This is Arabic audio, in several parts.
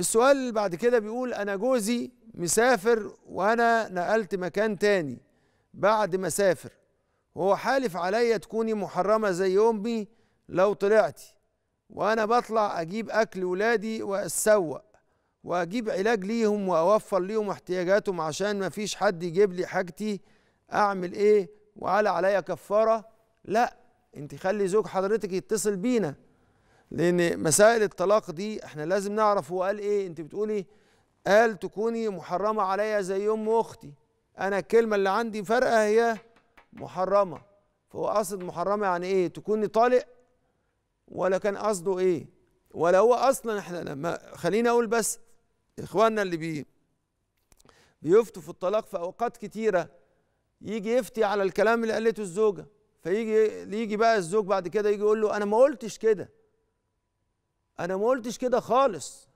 السؤال اللي بعد كده بيقول انا جوزي مسافر وانا نقلت مكان تاني بعد ما سافر وهو حالف عليا تكوني محرمه زي امي لو طلعتي وانا بطلع اجيب اكل ولادي واتسوق واجيب علاج ليهم واوفر ليهم احتياجاتهم عشان ما فيش حد يجيب لي حاجتي اعمل ايه وعلى عليا كفاره لا انت خلي زوج حضرتك يتصل بينا لان مسائل الطلاق دي احنا لازم نعرف هو قال ايه انت بتقولي قال تكوني محرمه عليا زي ام اختي انا الكلمه اللي عندي فرقه هي محرمه فهو قصد محرمه يعني ايه تكوني طالق ولا كان قصده ايه ولا هو اصلا احنا لما خليني اقول بس اخواننا اللي بي بيفتوا في الطلاق في اوقات كتيره يجي يفتي على الكلام اللي قالته الزوجه فيجي يجي بقى الزوج بعد كده يجي يقول له انا ما قلتش كده انا ما قلتش كده خالص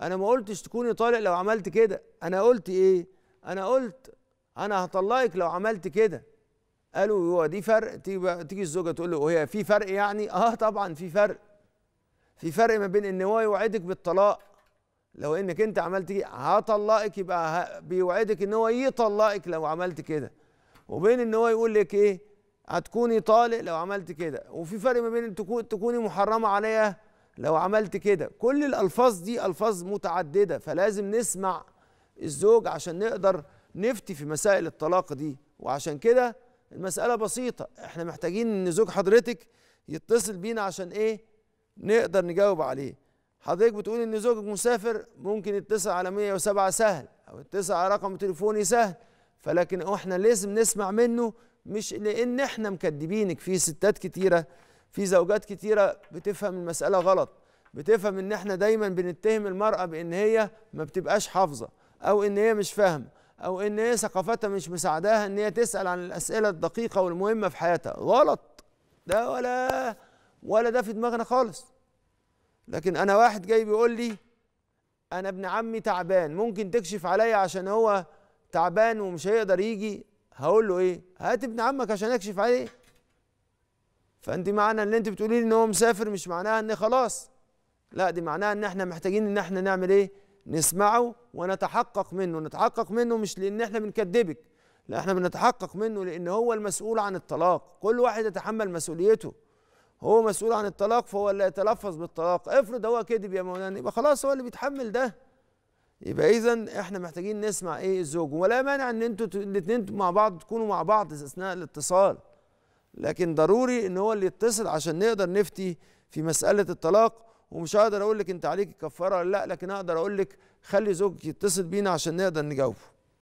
انا ما قلتش تكوني طالق لو عملت كده انا قلت ايه انا قلت انا هطلقك لو عملت كده قالوا هو دي فرق تيجي تيجي الزوجه تقول له وهي في فرق يعني اه طبعا في فرق في فرق ما بين ان هو يوعدك بالطلاق لو انك انت عملت كده هطلقك يبقى بيوعدك ان هو يطلقك لو عملت كده وبين ان هو يقول لك ايه هتكوني طالق لو عملت كده وفي فرق ما بين ان تكوني محرمه عليا لو عملت كده كل الألفاظ دي ألفاظ متعددة فلازم نسمع الزوج عشان نقدر نفتي في مسائل الطلاق دي وعشان كده المسألة بسيطة احنا محتاجين ان زوج حضرتك يتصل بينا عشان ايه نقدر نجاوب عليه حضرتك بتقول ان زوجك مسافر ممكن يتصل على 107 سهل او يتصل على رقم تليفوني سهل فلكن احنا لازم نسمع منه مش لان احنا مكدبينك في ستات كتيره في زوجات كتيره بتفهم المساله غلط بتفهم ان احنا دايما بنتهم المراه بان هي ما بتبقاش حافظه او ان هي مش فاهمه او ان هي ثقافتها مش مساعداها ان هي تسال عن الاسئله الدقيقه والمهمه في حياتها غلط ده ولا ولا ده في دماغنا خالص لكن انا واحد جاي بيقول لي انا ابن عمي تعبان ممكن تكشف عليا عشان هو تعبان ومش هيقدر يجي هقول له ايه هات ابن عمك عشان اكشف عليه فانت معنى ان انت بتقولي لي ان هو مسافر مش معناها ان خلاص لا دي معناها ان احنا محتاجين ان احنا نعمل ايه نسمعه ونتحقق منه نتحقق منه مش لان احنا بنكذبك لا احنا بنتحقق منه لان هو المسؤول عن الطلاق كل واحد يتحمل مسؤوليته هو مسؤول عن الطلاق فهو اللي يتلفظ بالطلاق افرض هو كذب يا مولانا يبقى خلاص هو اللي بيتحمل ده يبقى اذا احنا محتاجين نسمع ايه الزوج ولا مانع ان انتوا الاثنين مع بعض تكونوا مع بعض اثناء الاتصال لكن ضروري ان هو اللي يتصل عشان نقدر نفتي في مساله الطلاق ومش هقدر اقول لك انت عليك كفاره لا لكن اقدر اقول لك خلي زوجك يتصل بينا عشان نقدر نجاوبه